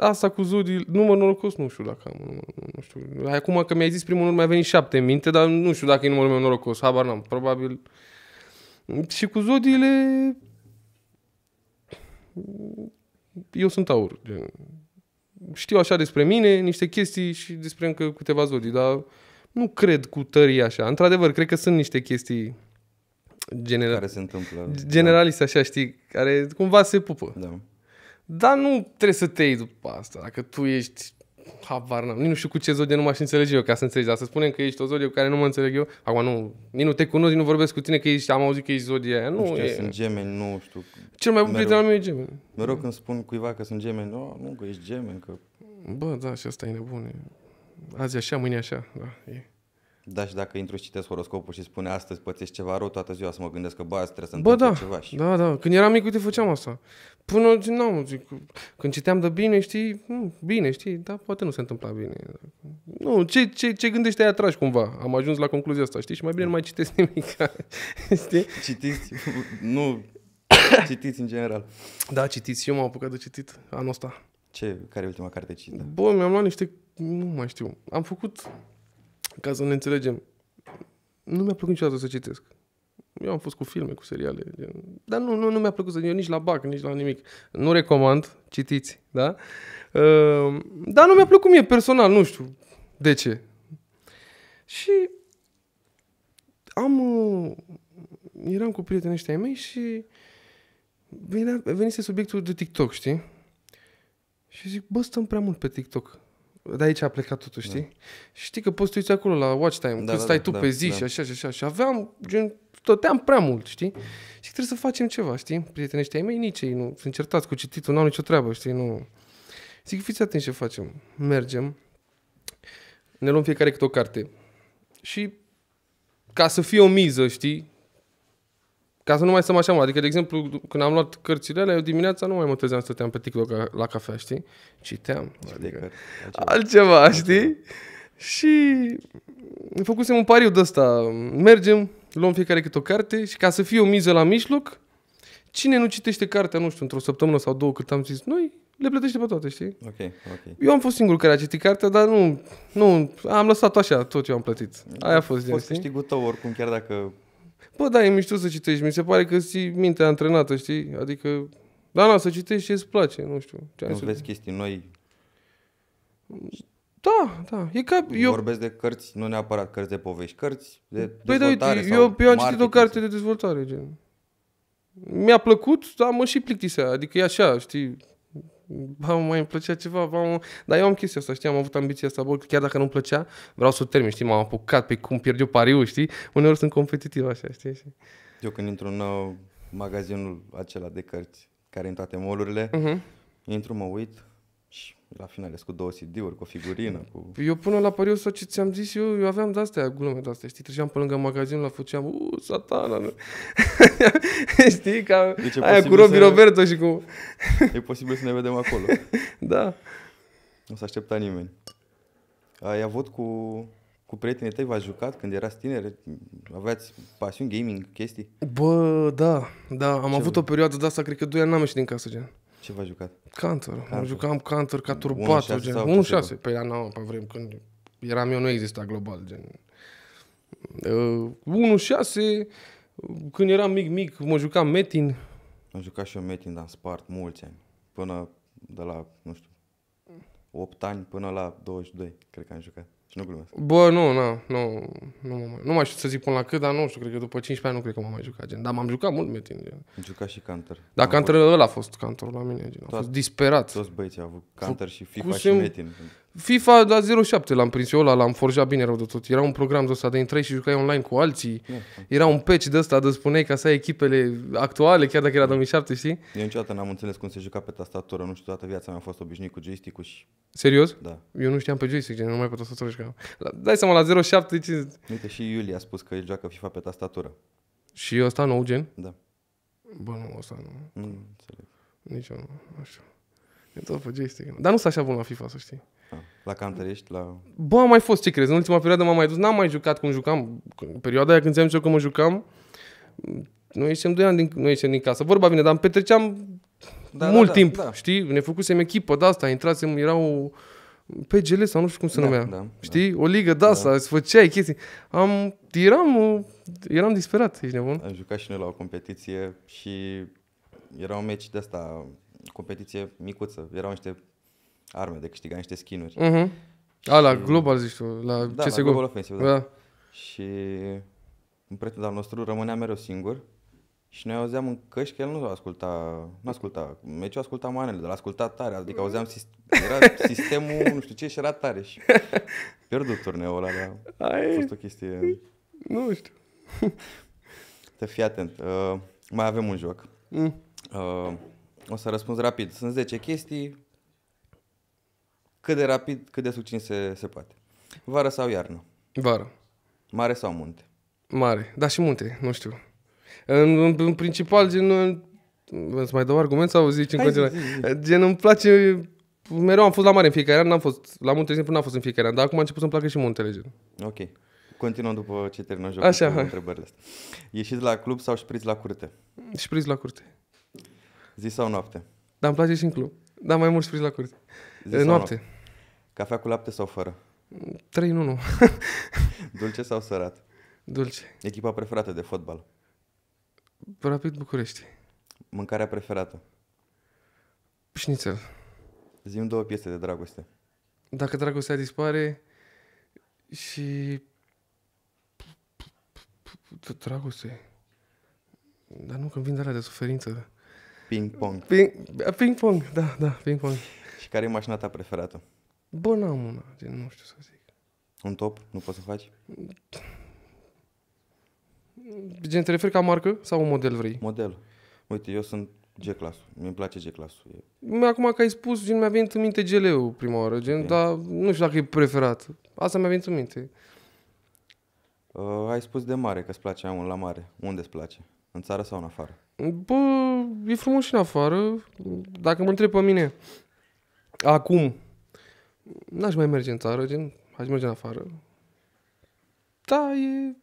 asta cu Zuri, număr norocos, nu știu dacă am, nu, nu, știu. Acum că mi-ai zis primul număr, mi-a venit șapte în minte, dar nu știu dacă e numărul meu norocos, habar n-am, probabil. Și cu zodiile, eu sunt aur. Gen. Știu așa despre mine, niște chestii și despre încă câteva zodi, dar nu cred cu tării așa. Într-adevăr, cred că sunt niște chestii general... care se întâmplă. Generalist, da. așa, știi, care cumva se pupă. Da. Dar nu trebuie să te iei după asta. Dacă tu ești habar n-am. Nici nu știu cu ce zodie nu m-aș înțelege eu ca să înțelegi. Dar să spunem că ești o zodie cu care nu mă înțeleg eu. Acum nu, nici nu te cunosc, nici nu vorbesc cu tine că ești, am auzit că ești zodia aia. Nu, nu știu, e... sunt gemeni, nu știu. Cel mai bun prieten al meu e gemeni. Mereu când spun cuiva că sunt gemeni, nu, nu, că ești gemeni, că... Bă, da, și asta e nebun. Azi așa, mâine așa, da, e. Da, și dacă intru și citesc horoscopul și spune astăzi pățești ceva rău, toată ziua să mă gândesc că bă, azi trebuie să bă, da, ceva. Și... Da, da, când eram mic, uite, făceam asta. Până, nu, zic, când citeam de bine, știi, hm, bine, știi, dar poate nu se întâmpla bine. Nu, ce, ce, ce gândești ai atras cumva? Am ajuns la concluzia asta, știi? Și mai bine da. nu mai citesc nimic, știi? Citiți, nu, citiți în general. Da, citiți, eu m-am apucat de citit anul ăsta. Ce, care e ultima carte citită? Bă, mi-am luat niște, nu mai știu, am făcut ca să ne înțelegem, nu mi-a plăcut niciodată să citesc. Eu am fost cu filme, cu seriale, dar nu, nu, nu mi-a plăcut să eu nici la BAC, nici la nimic. Nu recomand, citiți, da? Uh, dar nu mi-a plăcut mie personal, nu știu de ce. Și am... Uh, eram cu prietenii ăștia ai mei și venea, venise subiectul de TikTok, știi? Și zic, bă, stăm prea mult pe TikTok de aici a plecat totul, da. știi? Da. Și știi că poți să uiți acolo la watch time, da, când da, stai da, tu da, pe zi da. și așa și așa. Și aveam, gen, stăteam prea mult, știi? Și trebuie să facem ceva, știi? Prietenii ai mei, nici ei nu sunt certați cu cititul, n-au nicio treabă, știi? Nu. Zic, fiți atenți ce facem. Mergem, ne luăm fiecare câte o carte. Și ca să fie o miză, știi? Ca să nu mai stăm așa mult. Adică, de exemplu, când am luat cărțile alea, eu dimineața nu mai mă trezeam, stăteam pe TikTok la, la cafea, știi? Citeam. Adică, adică da, altceva, altceva, da. altceva. știi? Și făcusem un pariu de ăsta. Mergem, luăm fiecare câte o carte și ca să fie o miză la mijloc, cine nu citește cartea, nu știu, într-o săptămână sau două cât am zis noi, le plătește pe toate, știi? Ok, ok. Eu am fost singurul care a citit cartea, dar nu, nu, am lăsat-o așa, tot eu am plătit. Aia a fost. Știi fost câștigul tău oricum, chiar dacă Bă, da, e mișto să citești. Mi se pare că ți mintea antrenată, știi? Adică, da, na, să citești ce îți place, nu știu. Ce nu vezi să... chestii noi? Da, da. E ca, eu... Vorbesc de cărți, nu neapărat cărți de povești, cărți de păi da, dezvoltare da, uite, eu, eu am citit o carte de dezvoltare, gen. Mi-a plăcut, dar mă și plictisea. Adică e așa, știi? bă, mai îmi plăcea ceva, mă... dar eu am chestia asta, știi, am avut ambiția asta, bă, chiar dacă nu-mi plăcea, vreau să o termin, știi, m-am apucat pe cum pierd eu pariu, știi, uneori sunt competitiv așa, știi, știi? Eu când intru în uh, magazinul acela de cărți, care în toate molurile, uh-huh. intru, mă uit, și la final cu două CD-uri, cu o figurină. Cu... Eu până la Pariu sau ce ți-am zis eu, eu aveam de-astea, glume de-astea, știi? Treceam pe lângă magazin, la făceam, uuu, satana știi? Ca deci aia cu Robi să... Roberto și cu... e posibil să ne vedem acolo. da. Nu s-a aștepta nimeni. Ai avut cu, cu prietenii tăi, v-ați jucat când erați tineri? Aveați pasiuni, gaming, chestii? Bă, da, da. Am ce avut vrei? o perioadă de asta, cred că doi ani n-am ieșit din casă, gen. Ce v-a jucat? Cantor. Cantor. Counter. Jucam Cantor ca turbat. 1-6. Păi, da, nu, pe vrem, când eram eu, nu exista global, gen. Uh, 1-6, când eram mic, mic, mă jucam Metin. Am jucat și eu Metin, dar am spart mulți ani. Până de la, nu știu, 8 ani până la 22, cred că am jucat. Și nu glumesc. Bă, nu, na, nu, nu, nu, nu mai știu să zic până la cât, dar nu știu, cred că după 15 ani nu cred că m-am mai jucat, gen. Dar m-am jucat mult metin, gen. Am jucat și Counter. Da, Counter ăla a fost Counter la mine, gen. a fost disperat. Toți băieții au avut Counter și FIFA și metin. FIFA, da, 07 l-am prins eu ăla, l-am forjat bine rău de tot. Era un program de ăsta de intrai și jucai online cu alții. Era un patch de ăsta de spuneai ca să ai echipele actuale, chiar dacă era 2007, știi? Eu niciodată n-am înțeles cum se juca pe tastatură. Nu știu, toată viața mea a fost obișnuit cu joystick și... Serios? Da. Eu nu știam pe joystick, nu mai pe tastatură jucam. Dai seama, la 07... Uite, și Iulia a spus că el joacă FIFA pe tastatură. Și ăsta nou gen? Da. Bă, nu, ăsta nu. Nu, înțeleg. Nici eu nu, nu știu. E tot pe joystick. Dar nu sunt așa bun la FIFA, să știi. Da. La cantărești? La... Bă, am mai fost, ce crezi? În ultima perioadă m-am mai dus, n-am mai jucat cum jucam. În perioada aia când ți-am eu că mă jucam, noi ieșeam doi ani din, noi ieșeam din casă. Vorba vine, dar îmi petreceam da, mult da, da, timp, da. știi? Ne făcusem echipă de asta, intrasem, erau PGL sau nu știu cum se da, numea, da, da. știi? Da. O ligă de asta, da. îți făceai chestii. Am, eram, eram disperat, ești nebun? Am jucat și noi la o competiție și era un meci de asta, competiție micuță. Erau niște arme, de câștiga niște skinuri. Uh-huh. A, la Global zici tu, la da, CSGO. La Global Offensive, da. da. Și un prieten al nostru rămânea mereu singur și noi auzeam în căști că el nu asculta, nu asculta, meciul asculta manele, dar asculta tare, adică mhm. auzeam, era sistemul, nu știu ce, și era tare și pierdut turneul ăla, a fost o chestie... Nu știu. Te fii atent. Uh, mai avem un joc. Mm. Uh, o să răspunzi rapid. Sunt 10 chestii, cât de rapid, cât de succint se, se poate. Vară sau iarnă? Vară. Mare sau munte? Mare, dar și munte, nu știu. În, în, în principal, gen, îți mai dau argument sau zici în continuare? Zi, zi. Gen, îmi place, mereu am fost la mare în fiecare an, n-am fost, la munte, de exemplu, n-am fost în fiecare an, dar acum a început să-mi placă și muntele, gen. Ok. Continuăm după ce termină jocul Așa, hai. întrebările astea. Ieșiți la club sau șpriți la curte? Șpriți la curte. Zi sau noapte? Dar îmi place și în club. Dar mai mult șpriți la curte. Zi noapte. noapte. Cafea cu lapte sau fără? 3 în 1. Dulce sau sărat? Dulce. Echipa preferată de fotbal? Rapid București. Mâncarea preferată? Șnițel. Zim două piese de dragoste. Dacă dragostea dispare și... Dragoste. Dar nu, când vin de alea de suferință. Ping-pong. Ping, ping-pong, da, da, ping-pong. Și care e mașina ta preferată? Bă, n-am una, gen, nu știu să zic. Un top? Nu poți să faci? Gen, te referi ca marcă sau un model vrei? Model. Uite, eu sunt G-class. mi îmi place G-class. Acum că ai spus, gen, mi-a venit în minte GL-ul prima oară, gen, okay. dar nu știu dacă e preferat. Asta mi-a venit în minte. Uh, ai spus de mare, că îți place unul la mare. Unde îți place? În țară sau în afară? Bă, e frumos și în afară. Dacă mă întreb pe mine, acum, n-aș mai merge în țară, gen, aș merge în afară. Da, e...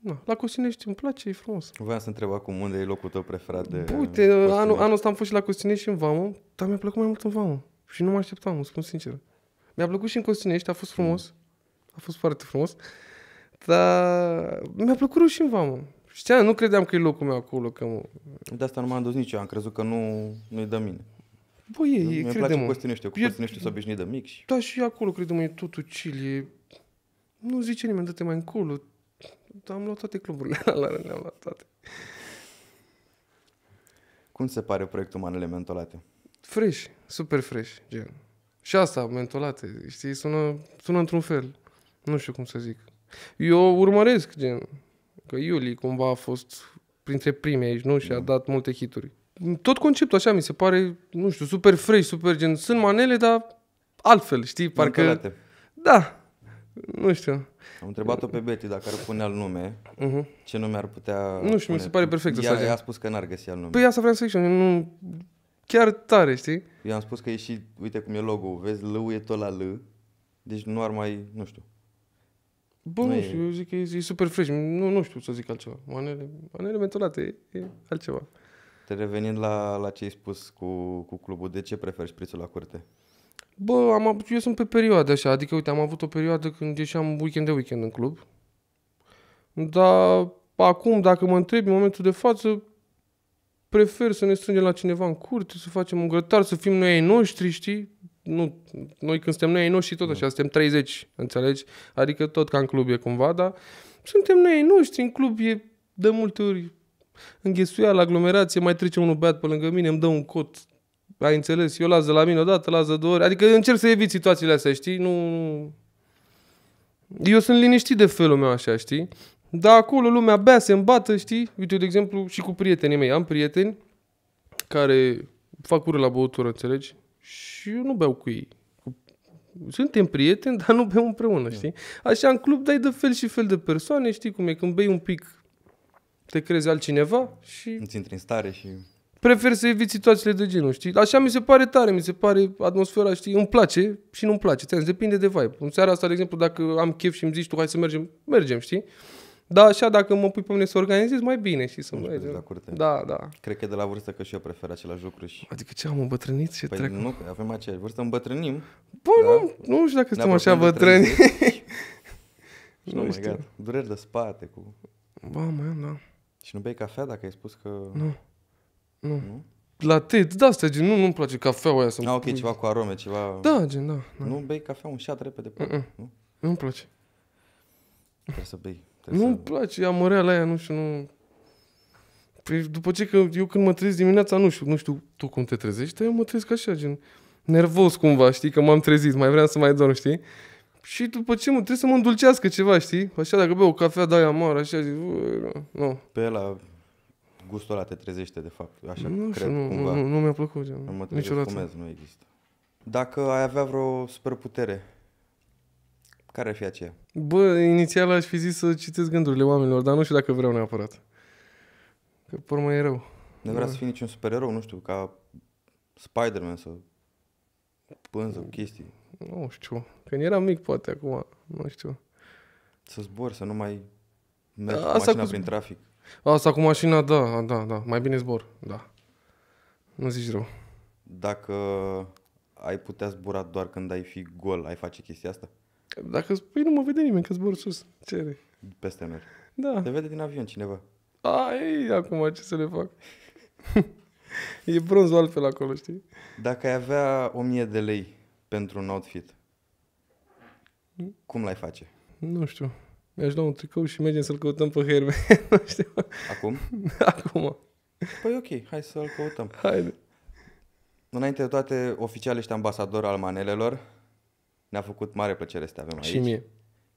Na, la Costinești îmi place, e frumos. Vreau să întreb acum unde e locul tău preferat de... uite, anul, anul ăsta am fost și la Costinești și în Vamă, dar mi-a plăcut mai mult în Vamă. Și nu mă așteptam, îți spun sincer. Mi-a plăcut și în Costinești, a fost frumos. A fost foarte frumos. Dar mi-a plăcut și în Vamă. Știam, nu credeam că e locul meu acolo. Că mă... De asta nu m-am dus nici eu, am crezut că nu, nu-i de mine. Băi, e, Mi-e crede place Costineștiu, cu Costineștiu s-a obișnuit de mic. Și... Da, și acolo, credem e totul chill, e... Nu zice nimeni, dă-te mai încolo. Dar am luat toate cluburile la le-am luat toate. Cum se pare proiectul Manele Mentolate? Fresh, super fresh, gen. Și asta, mentolate, știi, sună, sună într-un fel. Nu știu cum să zic. Eu urmăresc, gen, că Iuli cumva a fost printre primii aici, nu? Și a da. dat multe hituri tot conceptul așa mi se pare, nu știu, super fresh, super gen, sunt manele, dar altfel, știi, parcă... Da, nu știu. Am întrebat-o pe Betty dacă ar pune al nume, uh-huh. ce nume ar putea Nu știu, pune. mi se pare perfect ea, asta. Ea a spus că n-ar găsi al nume. Păi asta vreau să zic nu... Chiar tare, știi? Eu am spus că e și, uite cum e logo vezi, l e tot la L, deci nu ar mai, nu știu. Bă, nu, nu știu, e... eu zic că e, e super fresh, nu, nu știu să zic altceva. Manele, manele mentolate, e altceva. Te revenind la, la ce ai spus cu, cu clubul, de ce preferi șprițul la curte? Bă, am, eu sunt pe perioadă așa, adică uite, am avut o perioadă când ieșeam weekend de weekend în club, dar acum, dacă mă întrebi în momentul de față, prefer să ne strângem la cineva în curte, să facem un grătar, să fim noi ai noștri, știi? Nu, noi când suntem noi ai noștri, tot așa, da. suntem 30, înțelegi? Adică tot ca în club e cumva, dar suntem noi ai noștri, în club e de multe ori la aglomerație, mai trece unul beat pe lângă mine, îmi dă un cot. Ai înțeles? Eu lază la mine odată, lază două ori. Adică încerc să evit situațiile astea, știi? Nu... Eu sunt liniștit de felul meu așa, știi? Dar acolo lumea bea, se îmbată, știi? Uite, de exemplu, și cu prietenii mei. Am prieteni care fac ură la băutură, înțelegi? Și eu nu beau cu ei. Suntem prieteni, dar nu bem împreună, da. știi? Așa, în club dai de fel și fel de persoane, știi cum e? Când bei un pic, te crezi altcineva și... Îți intri în stare și... Prefer să evit situațiile de genul, știi? Așa mi se pare tare, mi se pare atmosfera, știi? Îmi place și nu-mi place, ți depinde de vibe. În seara asta, de exemplu, dacă am chef și îmi zici tu hai să mergem, mergem, știi? Dar așa, dacă mă pui pe mine să organizez, mai bine și să mergem. La curte. Da, da. Cred că de la vârstă că și eu prefer același lucru. Și... Adică ce, am îmbătrânit? și păi trec? nu, avem aceeași vârstă, îmbătrânim. Bă, păi da? nu, nu știu dacă suntem așa bătrâni. și nu, oh mai gata. Dureri de spate cu... Ba, mai am, da. Și nu bei cafea dacă ai spus că... Nu. Nu. nu? La te, da, asta gen, nu, nu-mi place cafeaua aia să Ah, ok, pui. ceva cu arome, ceva... Da, gen, da. da. Nu bei cafea, un șat repede, uh-uh. nu? Nu-mi place. Trebuie să bei. Trebuie nu-mi să... place la aia, nu știu, nu... Păi după ce că eu când mă trezesc dimineața, nu știu, nu știu tu cum te trezești, dar eu mă trezesc așa, gen, nervos cumva, știi, că m-am trezit, mai vreau să mai dorm, știi? Și după ce mă, trebuie să mă îndulcească ceva, știi? Așa, dacă beau o cafea de aia mare, așa, zic, nu. Pe la gustul ăla te trezește, de fapt. Așa, nu, cred, nu, cumva. Nu, nu, nu mi-a plăcut. Nu mă niciodată. Fumez, nu există. Dacă ai avea vreo superputere, care ar fi aceea? Bă, inițial aș fi zis să citesc gândurile oamenilor, dar nu știu dacă vreau neapărat. Că, pe urmă, e rău. Nu vrea să fii niciun supererou, nu știu, ca Spider-Man sau pânză chestii nu știu, când eram mic poate acum, nu știu. Să zbor, să nu mai merg da, cu mașina cu... prin trafic. Asta cu mașina, da, da, da, mai bine zbor, da. Nu zici rău. Dacă ai putea zbura doar când ai fi gol, ai face chestia asta? Dacă spui, nu mă vede nimeni că zbor sus. Ce are? Peste mer Da. Te vede din avion cineva. A, ei, acum ce să le fac? e bronzul altfel acolo, știi? Dacă ai avea 1000 de lei pentru un outfit, cum l-ai face? Nu știu. Mi-aș lua un tricou și mergem să-l căutăm pe Herme. nu știu. Acum? Acum. Păi ok, hai să-l căutăm. Haide. Înainte de toate, oficial ești ambasador al manelelor. Ne-a făcut mare plăcere să te avem aici. Și mie.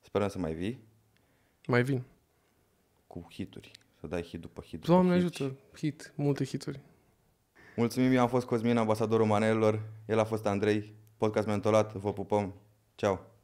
Sperăm să mai vii. Mai vin. Cu hituri. Să dai hit după hit. Doamne după hit. ajută, hit, multe hituri. Mulțumim, eu am fost Cosmin, ambasadorul manelelor. El a fost Andrei, Podcast Mentolat, vă pupăm. Ceau!